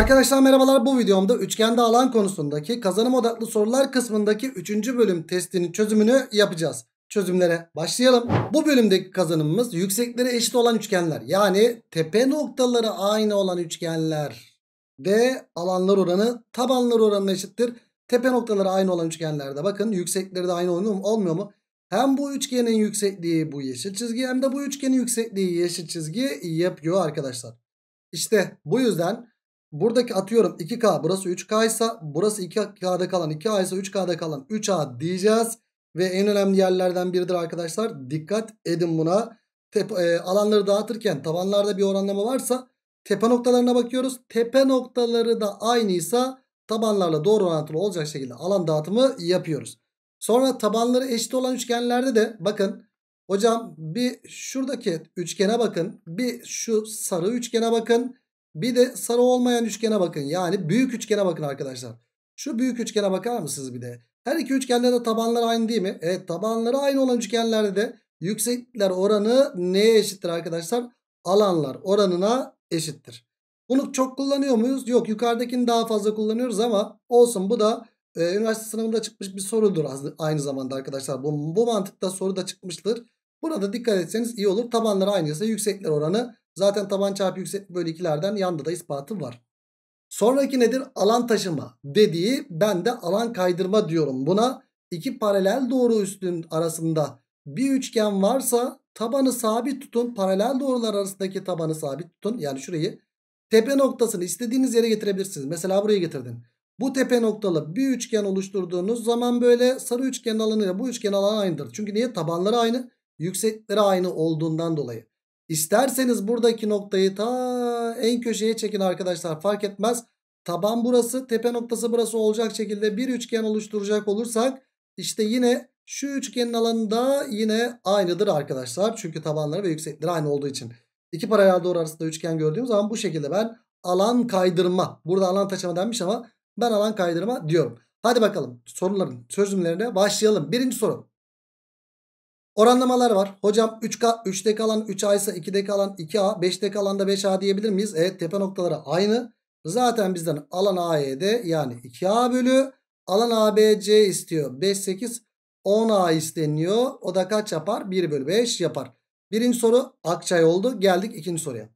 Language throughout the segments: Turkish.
Arkadaşlar merhabalar bu videomda üçgende alan konusundaki kazanım odaklı sorular kısmındaki 3. bölüm testinin çözümünü yapacağız. Çözümlere başlayalım. Bu bölümdeki kazanımımız yüksekleri eşit olan üçgenler yani tepe noktaları aynı olan üçgenler de alanlar oranı tabanlar oranına eşittir. Tepe noktaları aynı olan üçgenlerde bakın yüksekleri de aynı olmuyor mu? Olmuyor mu? Hem bu üçgenin yüksekliği bu yeşil çizgi hem de bu üçgenin yüksekliği yeşil çizgi yapıyor arkadaşlar. İşte bu yüzden Buradaki atıyorum 2K burası 3K ise burası 2K'da kalan 2A ise 3K'da kalan 3A diyeceğiz. Ve en önemli yerlerden biridir arkadaşlar. Dikkat edin buna. Tep e, alanları dağıtırken tabanlarda bir oranlama varsa tepe noktalarına bakıyoruz. Tepe noktaları da aynıysa tabanlarla doğru orantılı olacak şekilde alan dağıtımı yapıyoruz. Sonra tabanları eşit olan üçgenlerde de bakın hocam bir şuradaki üçgene bakın. Bir şu sarı üçgene bakın. Bir de sarı olmayan üçgene bakın. Yani büyük üçgene bakın arkadaşlar. Şu büyük üçgene bakar mısınız bir de? Her iki üçgende de tabanları aynı değil mi? Evet tabanları aynı olan üçgenlerde de yükseklikler oranı neye eşittir arkadaşlar? Alanlar oranına eşittir. Bunu çok kullanıyor muyuz? Yok yukarıdakini daha fazla kullanıyoruz ama olsun bu da e, üniversite sınavında çıkmış bir sorudur aynı zamanda arkadaşlar. Bu, bu mantıkta soru da çıkmıştır. Burada dikkat etseniz iyi olur. Tabanları aynıysa yükseklikler oranı Zaten taban çarpı yükseklik bölü 2'lerden yanda da ispatı var. Sonraki nedir? Alan taşıma dediği ben de alan kaydırma diyorum. Buna iki paralel doğru üstün arasında bir üçgen varsa tabanı sabit tutun. Paralel doğrular arasındaki tabanı sabit tutun. Yani şurayı tepe noktasını istediğiniz yere getirebilirsiniz. Mesela buraya getirdin. Bu tepe noktalı bir üçgen oluşturduğunuz zaman böyle sarı üçgen alanıyla bu üçgen alanı aynıdır. Çünkü niye? Tabanları aynı, yüksekleri aynı olduğundan dolayı. İsterseniz buradaki noktayı ta en köşeye çekin arkadaşlar fark etmez. Taban burası tepe noktası burası olacak şekilde bir üçgen oluşturacak olursak işte yine şu üçgenin alanında yine aynıdır arkadaşlar. Çünkü tabanları ve yüksekleri aynı olduğu için. İki paralel doğru arasında üçgen gördüğüm zaman bu şekilde ben alan kaydırma. Burada alan taşıma denmiş ama ben alan kaydırma diyorum. Hadi bakalım soruların çözümlerine başlayalım. Birinci soru. Oranlamalar var. Hocam 3 3'te kalan 3A ise 2'de kalan 2A, 5'te kalan da 5A diyebilir miyiz? Evet tepe noktaları aynı. Zaten bizden alan AE'de yani 2A bölü alan ABC istiyor. 5 8 10A isteniyor. O da kaç yapar? 1 bölü 5 yapar. Birinci soru Akçay oldu. Geldik ikinci soruya.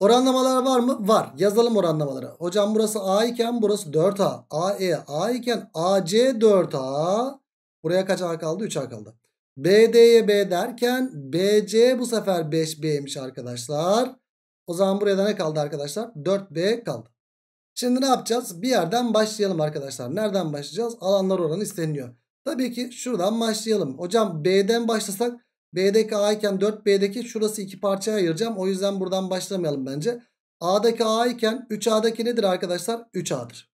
Oranlamalar var mı? Var. Yazalım oranlamaları. Hocam burası A iken burası 4A. AE A iken AC 4A. Buraya kaç A kaldı? 3A kaldı. BD'ye B derken BC bu sefer 5B'ymiş arkadaşlar. O zaman buraya da ne kaldı arkadaşlar? 4B kaldı. Şimdi ne yapacağız? Bir yerden başlayalım arkadaşlar. Nereden başlayacağız? Alanlar oranı isteniliyor. Tabii ki şuradan başlayalım. Hocam B'den başlasak B'deki A iken 4B'deki şurası iki parçaya ayıracağım. O yüzden buradan başlamayalım bence. A'daki A iken 3A'daki nedir arkadaşlar? 3A'dır.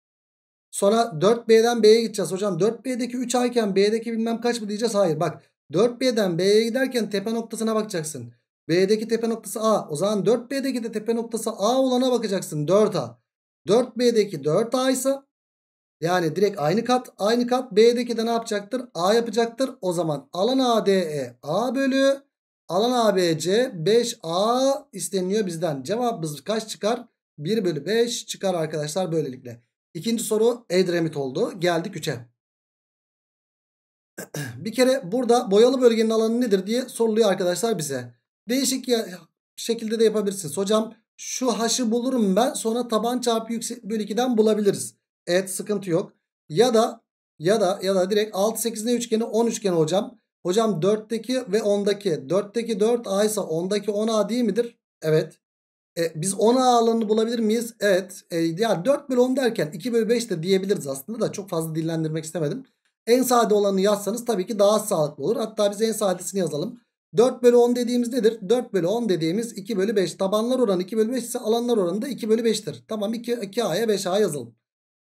Sonra 4B'den B'ye gideceğiz. Hocam 4B'deki 3A iken B'deki bilmem kaç mı diyeceğiz? Hayır bak 4B'den B'ye giderken tepe noktasına bakacaksın. B'deki tepe noktası A. O zaman 4B'deki de tepe noktası A olana bakacaksın. 4A. 4B'deki 4A ise yani direkt aynı kat aynı kat B'deki de ne yapacaktır? A yapacaktır. O zaman alan ADE A bölü alan ABC 5A isteniyor bizden. Cevabımız kaç çıkar? 1 bölü 5 çıkar arkadaşlar böylelikle. İkinci soru Edremit oldu. Geldik 3'e bir kere burada boyalı bölgenin alanı nedir diye soruluyor arkadaşlar bize. Değişik şekilde de yapabilirsiniz. Hocam şu haşı bulurum ben sonra taban çarpı yüksek bölü 2'den bulabiliriz. Evet sıkıntı yok. Ya da ya da ya da direkt 6 8 ne üçgeni 10 üçgeni hocam. Hocam 4'teki ve 10'daki 4'teki 4A ise 10'daki 10A değil midir? Evet. E, biz 10A alanını bulabilir miyiz? Evet. E, ya 4 bölü 10 derken 2 bölü 5 de diyebiliriz aslında da çok fazla dillendirmek istemedim. En sade olanı yazsanız tabii ki daha sağlıklı olur. Hatta biz en sadesini yazalım. 4 bölü 10 dediğimiz nedir? 4 bölü 10 dediğimiz 2 bölü 5. Tabanlar oranı 2 bölü 5 ise alanlar oranı da 2 bölü 5'tir. Tamam 2, 2A'ya 5A yazalım.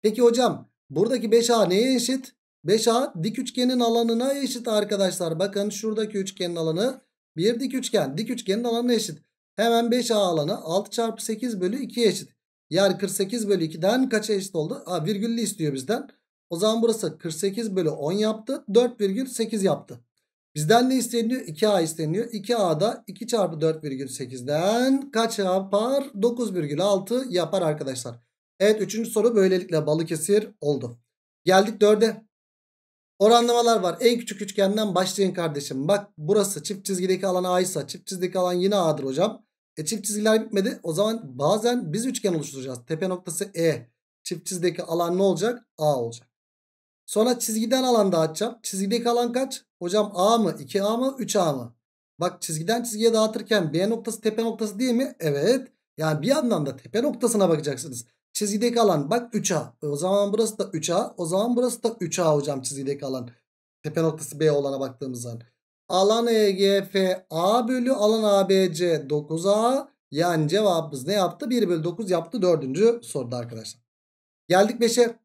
Peki hocam buradaki 5A neye eşit? 5A dik üçgenin alanına eşit arkadaşlar. Bakın şuradaki üçgenin alanı bir dik üçgen. Dik üçgenin alanına eşit. Hemen 5A alanı 6 çarpı 8 bölü 2 eşit. Yani 48 bölü 2'den kaça eşit oldu? Aa, virgüllü istiyor bizden. O zaman burası 48 bölü 10 yaptı. 4,8 yaptı. Bizden ne isteniyor? 2A isteniyor. 2 a da 2 çarpı 4,8'den kaç yapar? 9,6 yapar arkadaşlar. Evet 3. soru böylelikle Balıkesir oldu. Geldik 4'e. Oranlamalar var. En küçük üçgenden başlayın kardeşim. Bak burası çift çizgideki alan A ise çift çizgideki alan yine A'dır hocam. E çift çizgiler bitmedi. O zaman bazen biz üçgen oluşturacağız. Tepe noktası E. Çift çizgideki alan ne olacak? A olacak. Sonra çizgiden alan dağıtacağım. Çizgideki alan kaç? Hocam A mı? 2A mı? 3A mı? Bak çizgiden çizgiye dağıtırken B noktası tepe noktası değil mi? Evet. Yani bir yandan da tepe noktasına bakacaksınız. Çizgideki alan bak 3A. E, o zaman burası da 3A. O zaman burası da 3A hocam çizgideki alan. Tepe noktası B olana baktığımız zaman. Alan EGF A bölü alan ABC 9A. Yani cevabımız ne yaptı? 1 bölü 9 yaptı. Dördüncü soruda arkadaşlar. Geldik 5'e.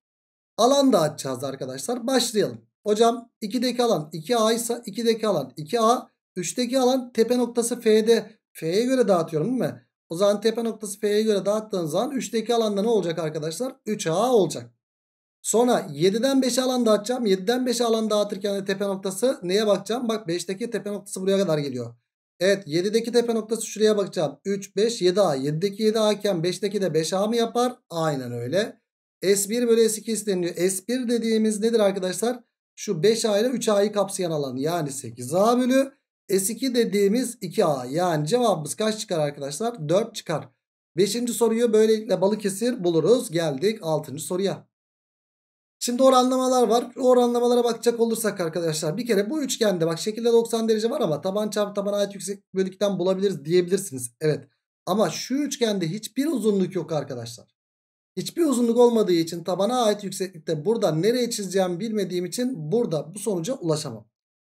Alan da açacağız arkadaşlar. Başlayalım. Hocam 2'deki alan 2A ise 2'deki alan 2A. 3'teki alan tepe noktası F'de. F'ye göre dağıtıyorum değil mi? O zaman tepe noktası F'ye göre dağıttığınız zaman 3'teki alanda ne olacak arkadaşlar? 3A olacak. Sonra 7'den 5'e alan dağıtacağım. 7'den 5'e alan dağıtırken de tepe noktası neye bakacağım? Bak 5'teki tepe noktası buraya kadar geliyor. Evet 7'deki tepe noktası şuraya bakacağım. 3, 5, 7A. 7'deki 7A iken 5'teki de 5A mı yapar? Aynen öyle. S1 bölü S2 isteniliyor. S1 dediğimiz nedir arkadaşlar? Şu 5A ile 3A'yı kapsayan alan yani 8A bölü S2 dediğimiz 2A. Yani cevabımız kaç çıkar arkadaşlar? 4 çıkar. 5. soruyu böylelikle Balıkesir buluruz. Geldik 6. soruya. Şimdi oranlamalar var. O oranlamalara bakacak olursak arkadaşlar bir kere bu üçgende bak şekilde 90 derece var ama taban çarpı taban ait yükseklik bölükten bulabiliriz diyebilirsiniz. Evet. Ama şu üçgende hiçbir uzunluk yok arkadaşlar. Hiçbir uzunluk olmadığı için tabana ait yükseklikte burada nereye çizeceğim bilmediğim için burada bu sonuca ulaşamam.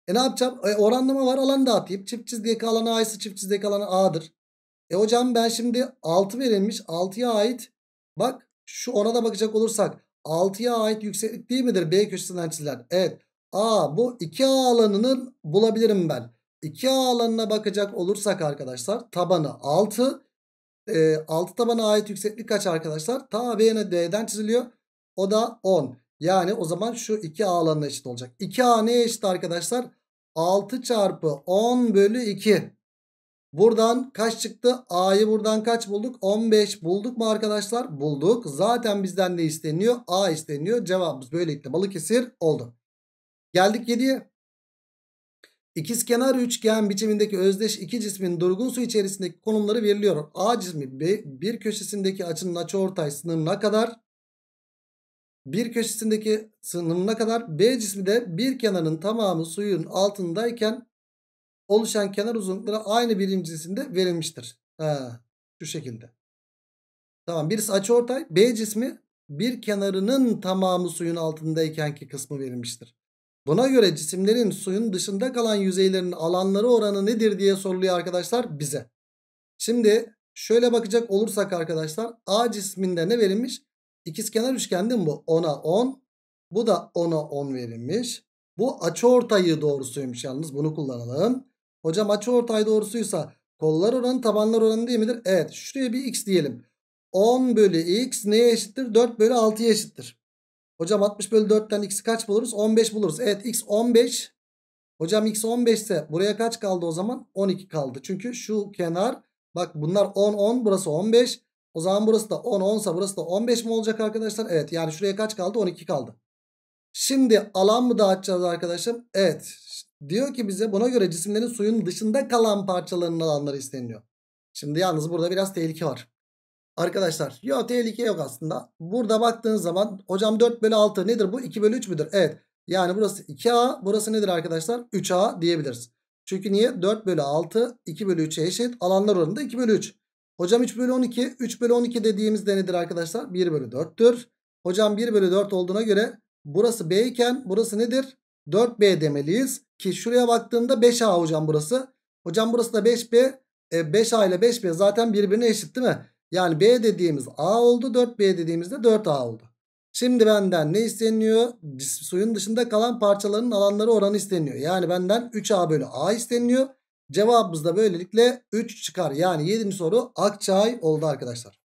E ne yapacağım? E, oranlama var alanı dağıtayım. Çift çizdeki alan A ise çift çizdeki alan A'dır. E hocam ben şimdi 6 verilmiş 6'ya ait bak şu ona da bakacak olursak 6'ya ait yükseklik değil midir B köşesinden çizilen? Evet. A bu 2A alanını bulabilirim ben. 2A alanına bakacak olursak arkadaşlar tabanı 6 e, ee, 6 tabana ait yükseklik kaç arkadaşlar? Ta B'ne D'den çiziliyor. O da 10. Yani o zaman şu 2A alanına eşit olacak. 2A neye eşit arkadaşlar? 6 çarpı 10 bölü 2. Buradan kaç çıktı? A'yı buradan kaç bulduk? 15 bulduk mu arkadaşlar? Bulduk. Zaten bizden ne isteniyor? A isteniyor. Cevabımız böylelikle Balıkesir oldu. Geldik 7'ye. İkizkenar üçgen biçimindeki özdeş iki cismin durgun su içerisindeki konumları veriliyor. A cismi bir köşesindeki açının açıortay sınırına kadar bir köşesindeki sınırına kadar B cismi de bir kenarın tamamı suyun altındayken oluşan kenar uzunlukları aynı birim cinsinde verilmiştir. Ha, şu şekilde. Tamam birisi açıortay B cismi bir kenarının tamamı suyun altındayken ki kısmı verilmiştir. Buna göre cisimlerin suyun dışında kalan yüzeylerinin alanları oranı nedir diye soruluyor arkadaşlar bize. Şimdi şöyle bakacak olursak arkadaşlar A cisminde ne verilmiş? İkizkenar üçgen değil mi bu? 10'a 10. Bu da 10'a 10 verilmiş. Bu açıortayı doğrusuymuş yalnız bunu kullanalım. Hocam açıortay doğrusuysa kollar oranı tabanlar oranı değil midir? Evet şuraya bir x diyelim. 10 bölü x neye eşittir? 4 bölü 6'ya eşittir. Hocam 60 bölü 4'ten x'i kaç buluruz? 15 buluruz. Evet x 15. Hocam x 15 ise buraya kaç kaldı o zaman? 12 kaldı. Çünkü şu kenar bak bunlar 10 10 burası 15. O zaman burası da 10 10 ise burası da 15 mi olacak arkadaşlar? Evet yani şuraya kaç kaldı? 12 kaldı. Şimdi alan mı dağıtacağız arkadaşım? Evet. Diyor ki bize buna göre cisimlerin suyun dışında kalan parçalarının alanları isteniyor. Şimdi yalnız burada biraz tehlike var. Arkadaşlar yok tehlike yok aslında. Burada baktığınız zaman hocam 4 bölü 6 nedir bu? 2 bölü 3 müdür? Evet. Yani burası 2A burası nedir arkadaşlar? 3A diyebiliriz. Çünkü niye? 4 bölü 6 2 bölü 3'e eşit. Alanlar oranında 2 bölü 3. Hocam 3 bölü 12. 3 bölü 12 dediğimizde nedir arkadaşlar? 1 bölü 4'tür. Hocam 1 bölü 4 olduğuna göre burası B iken burası nedir? 4B demeliyiz. Ki şuraya baktığımda 5A hocam burası. Hocam burası da 5B. E 5A ile 5B zaten birbirine eşit değil mi? Yani B dediğimiz A oldu. 4B dediğimizde 4A oldu. Şimdi benden ne isteniyor? Suyun dışında kalan parçaların alanları oranı isteniyor. Yani benden 3A bölü A isteniyor. Cevabımız da böylelikle 3 çıkar. Yani 7. soru Akçay oldu arkadaşlar.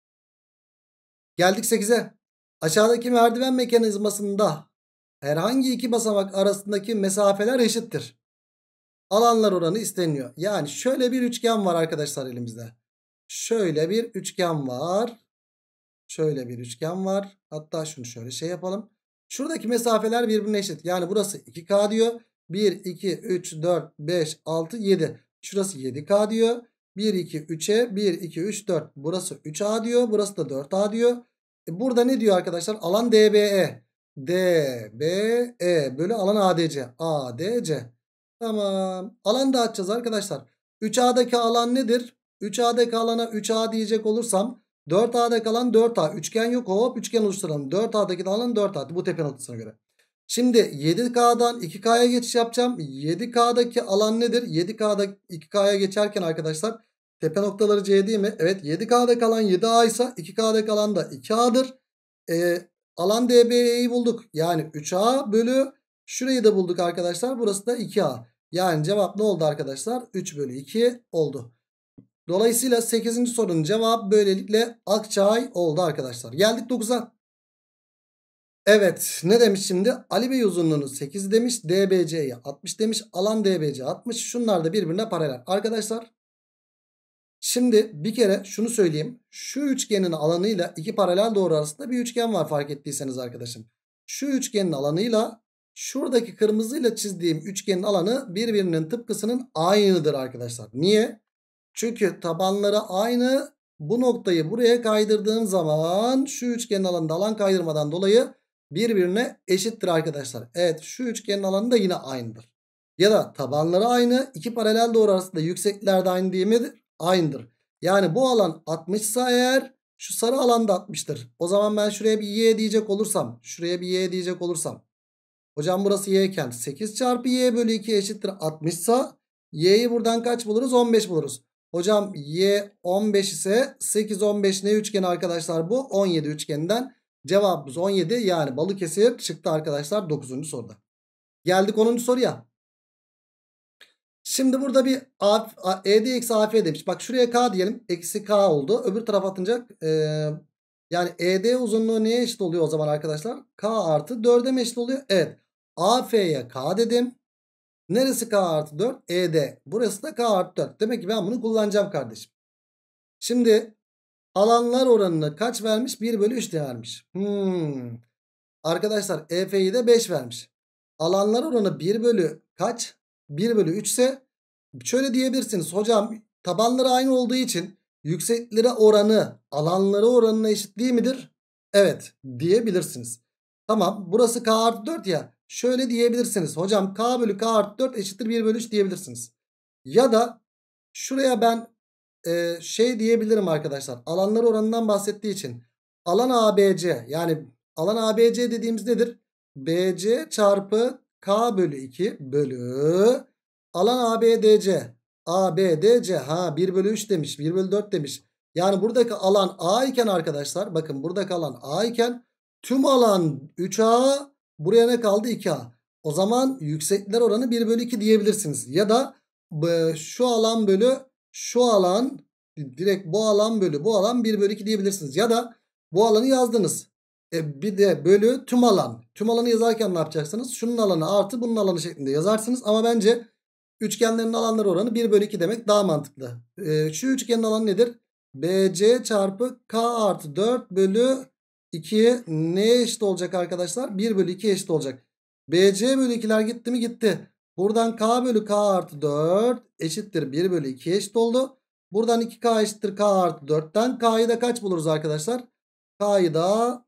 Geldik 8'e. Aşağıdaki merdiven mekanizmasında herhangi iki basamak arasındaki mesafeler eşittir. Alanlar oranı isteniyor. Yani şöyle bir üçgen var arkadaşlar elimizde. Şöyle bir üçgen var. Şöyle bir üçgen var. Hatta şunu şöyle şey yapalım. Şuradaki mesafeler birbirine eşit. Yani burası 2K diyor. 1, 2, 3, 4, 5, 6, 7. Şurası 7K diyor. 1, 2, 3'e 1, 2, 3, 4. Burası 3A diyor. Burası da 4A diyor. E burada ne diyor arkadaşlar? Alan DBE. DBE bölü alan ADC. ADC. Tamam. Alan da açacağız arkadaşlar. 3A'daki alan nedir? 3A'da kalana 3A diyecek olursam 4A'da kalan 4A. Üçgen yok hop üçgen oluşturalım. 4A'daki alan 4A bu tepe noktasına göre. Şimdi 7K'dan 2K'ya geçiş yapacağım. 7K'daki alan nedir? 7K'da 2K'ya geçerken arkadaşlar tepe noktaları C değil mi? Evet 7K'da kalan 7A ise 2K'da kalan da 2A'dır. Ee, alan DB'yi bulduk. Yani 3A bölü şurayı da bulduk arkadaşlar. Burası da 2A. Yani cevap ne oldu arkadaşlar? 3 bölü 2 oldu. Dolayısıyla 8. sorunun cevabı böylelikle Akçay oldu arkadaşlar. Geldik 9'a. Evet ne demiş şimdi? Ali Bey uzunluğunu 8 demiş. DBC'ye 60 demiş. Alan DBC 60. Şunlar da birbirine paralel. Arkadaşlar şimdi bir kere şunu söyleyeyim. Şu üçgenin alanıyla iki paralel doğru arasında bir üçgen var fark ettiyseniz arkadaşım. Şu üçgenin alanıyla şuradaki kırmızıyla çizdiğim üçgenin alanı birbirinin tıpkısının aynıdır arkadaşlar. Niye? Çünkü tabanları aynı. Bu noktayı buraya kaydırdığım zaman şu üçgenin alanında alan kaydırmadan dolayı birbirine eşittir arkadaşlar. Evet şu üçgenin alanı da yine aynıdır. Ya da tabanları aynı. iki paralel doğru arasında yüksekler de aynı değil midir? Aynıdır. Yani bu alan 60 ise eğer şu sarı alan da 60'tır. O zaman ben şuraya bir y diyecek olursam. Şuraya bir y diyecek olursam. Hocam burası y iken 8 çarpı y bölü 2 eşittir 60 ise y'yi buradan kaç buluruz? 15 buluruz. Hocam y 15 ise 8 15 ne üçgeni arkadaşlar bu? 17 üçgeninden cevabımız 17 yani Balıkesir çıktı arkadaşlar 9. soruda. Geldik 10. soruya. Şimdi burada bir ED eksi AF demiş. Bak şuraya K diyelim. Eksi K oldu. Öbür taraf atınca e, yani ED uzunluğu neye eşit oluyor o zaman arkadaşlar? K artı 4'e mi eşit oluyor? Evet. AF'ye K dedim. Neresi K artı 4? ED. Burası da K artı 4. Demek ki ben bunu kullanacağım kardeşim. Şimdi alanlar oranını kaç vermiş? 1 bölü 3 vermiş. Hmm. Arkadaşlar EF'yi de 5 vermiş. Alanlar oranı 1 bölü kaç? 1 bölü 3 ise şöyle diyebilirsiniz. Hocam tabanları aynı olduğu için yüksekleri oranı alanları oranına eşit değil midir? Evet diyebilirsiniz. Tamam burası K artı 4 ya. Şöyle diyebilirsiniz. Hocam k bölü k artı 4 eşittir 1 bölü 3 diyebilirsiniz. Ya da şuraya ben e, şey diyebilirim arkadaşlar. Alanları oranından bahsettiği için. Alan ABC yani alan ABC dediğimiz nedir? BC çarpı K bölü 2 bölü alan ABDC. ABDC ha 1 bölü 3 demiş 1 bölü 4 demiş. Yani buradaki alan A iken arkadaşlar bakın buradaki alan A iken tüm alan 3A Buraya ne kaldı? 2A. O zaman yüksekler oranı 1 bölü 2 diyebilirsiniz. Ya da şu alan bölü şu alan direkt bu alan bölü bu alan 1 bölü 2 diyebilirsiniz. Ya da bu alanı yazdınız. E bir de bölü tüm alan. Tüm alanı yazarken ne yapacaksınız? Şunun alanı artı bunun alanı şeklinde yazarsınız. Ama bence üçgenlerin alanları oranı 1 bölü 2 demek daha mantıklı. E, şu üçgenin alanı nedir? BC çarpı K artı 4 bölü 2 ne eşit olacak arkadaşlar? 1 bölü 2 eşit olacak. BC bölü 2'ler gitti mi? Gitti. Buradan K bölü K artı 4 eşittir 1 bölü 2 eşit oldu. Buradan 2K eşittir K artı 4'ten. K'yı da kaç buluruz arkadaşlar? K'yı da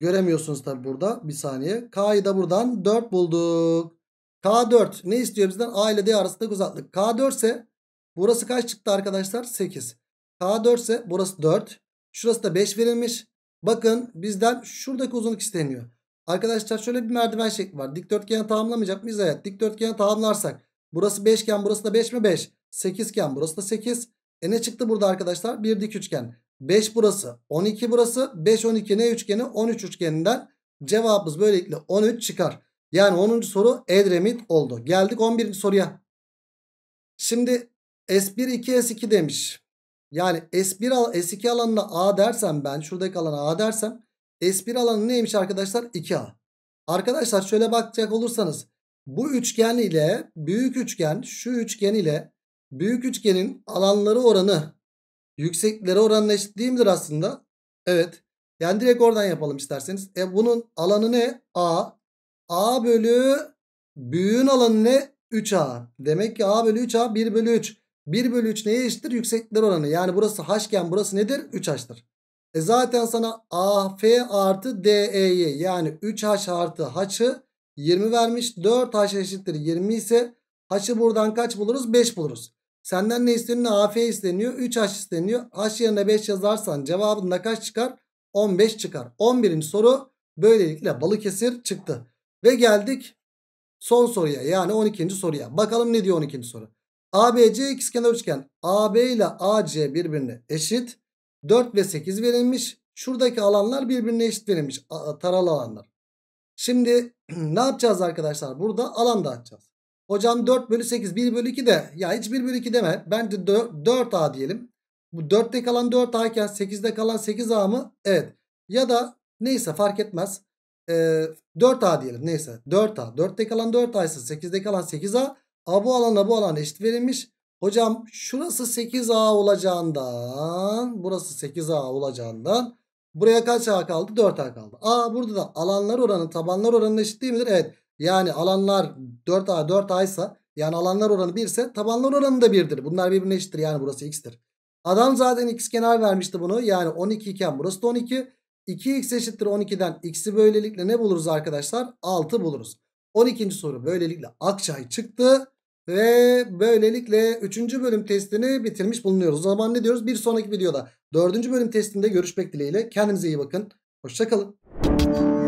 göremiyorsunuz tabi burada. Bir saniye. K'yı da buradan 4 bulduk. K4 ne istiyor bizden? A ile D arasındaki uzaklık. K4 ise burası kaç çıktı arkadaşlar? 8. K4 ise burası 4. Şurası da 5 verilmiş. Bakın bizden şuradaki uzunluk isteniyor. Arkadaşlar şöyle bir merdiven şekli var. Dikdörtgeni tamamlamayacak mıyız? Evet. Dikdörtgeni tamamlarsak. Burası 5 iken burası da 5 mi? 5. 8 iken burası da 8. E ne çıktı burada arkadaşlar? Bir dik üçgen. 5 burası. 12 burası. 5 12 ne üçgeni? 13 üçgeninden cevabımız böylelikle 13 çıkar. Yani 10. soru Edremit oldu. Geldik 11. soruya. Şimdi S1 2 S2 demiş. Yani S1 al S2 alanına A dersem ben şuradaki alana A dersem S1 alanı neymiş arkadaşlar? 2A. Arkadaşlar şöyle bakacak olursanız bu üçgen ile büyük üçgen şu üçgen ile büyük üçgenin alanları oranı yükseklikleri oranına eşit değil midir aslında? Evet. Yani direkt oradan yapalım isterseniz. E bunun alanı ne? A. A bölü büyüğün alanı ne? 3A. Demek ki A bölü 3A 1 bölü 3. 1 bölü 3 neye eşittir? Yükseklikler oranı. Yani burası haşken burası nedir? 3 haştır. E zaten sana AF artı DE'yi yani 3 haş artı h'ı 20 vermiş. 4 haş eşittir 20 ise h'ı buradan kaç buluruz? 5 buluruz. Senden ne isteniyor? AF isteniyor. 3 haş isteniyor. h yerine 5 yazarsan cevabında kaç çıkar? 15 çıkar. 11. soru böylelikle Balıkesir çıktı. Ve geldik son soruya yani 12. soruya. Bakalım ne diyor 12. soru. ABC ikizkenar üçgen. AB ile AC birbirine eşit. 4 ve 8 verilmiş. Şuradaki alanlar birbirine eşit verilmiş. Taralı alanlar. Şimdi ne yapacağız arkadaşlar? Burada alan dağıtacağız. Hocam 4 bölü 8 1 bölü 2 de ya hiç 1 bölü 2 deme. Bence 4A diyelim. Bu 4'te kalan 4A iken 8'de kalan 8A mı? Evet. Ya da neyse fark etmez. Ee, 4A diyelim neyse. 4A. 4'te kalan 4A ise 8'de kalan 8A. A bu alana bu alan eşit verilmiş. Hocam şurası 8A olacağından burası 8A olacağından buraya kaç A kaldı? 4A kaldı. A burada da alanlar oranı tabanlar oranı eşit değil midir? Evet. Yani alanlar 4A 4A ise yani alanlar oranı 1 ise tabanlar oranı da 1'dir. Bunlar birbirine eşittir yani burası x'tir. Adam zaten x kenar vermişti bunu. Yani 12 iken burası da 12. 2x eşittir 12'den x'i böylelikle ne buluruz arkadaşlar? 6 buluruz. 12. soru böylelikle Akçay çıktı. Ve böylelikle 3. bölüm testini bitirmiş bulunuyoruz. O zaman ne diyoruz? Bir sonraki videoda 4. bölüm testinde görüşmek dileğiyle. Kendinize iyi bakın. Hoşçakalın.